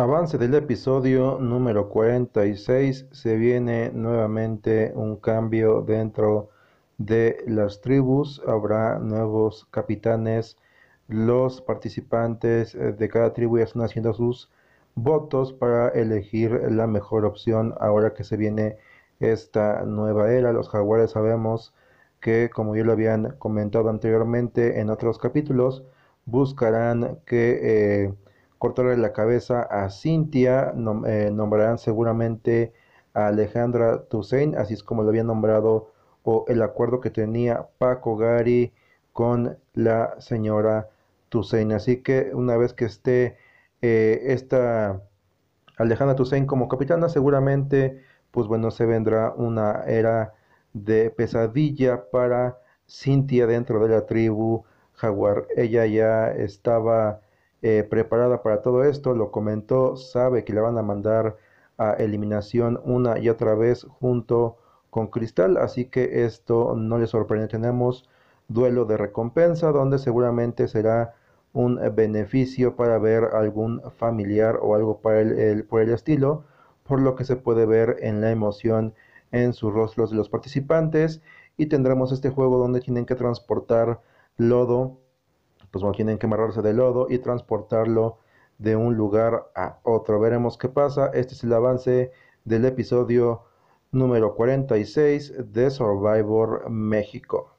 Avance del episodio número 46. Se viene nuevamente un cambio dentro de las tribus. Habrá nuevos capitanes. Los participantes eh, de cada tribu ya están haciendo sus votos para elegir la mejor opción ahora que se viene esta nueva era. Los jaguares sabemos que, como yo lo habían comentado anteriormente en otros capítulos, buscarán que eh, cortarle la cabeza a Cintia, eh, nombrarán seguramente a Alejandra tusain así es como lo había nombrado o el acuerdo que tenía Paco Gary con la señora Tusain. Así que una vez que esté eh, esta Alejandra tusain como capitana, seguramente, pues bueno, se vendrá una era de pesadilla para Cintia dentro de la tribu Jaguar. Ella ya estaba eh, preparada para todo esto, lo comentó, sabe que la van a mandar a eliminación una y otra vez junto con Cristal, así que esto no le sorprende. Tenemos duelo de recompensa donde seguramente será un beneficio para ver algún familiar o algo para el, por el estilo, por lo que se puede ver en la emoción en sus rostros de los participantes y tendremos este juego donde tienen que transportar lodo pues bueno, tienen que amarrarse de lodo y transportarlo de un lugar a otro. Veremos qué pasa. Este es el avance del episodio número 46 de Survivor México.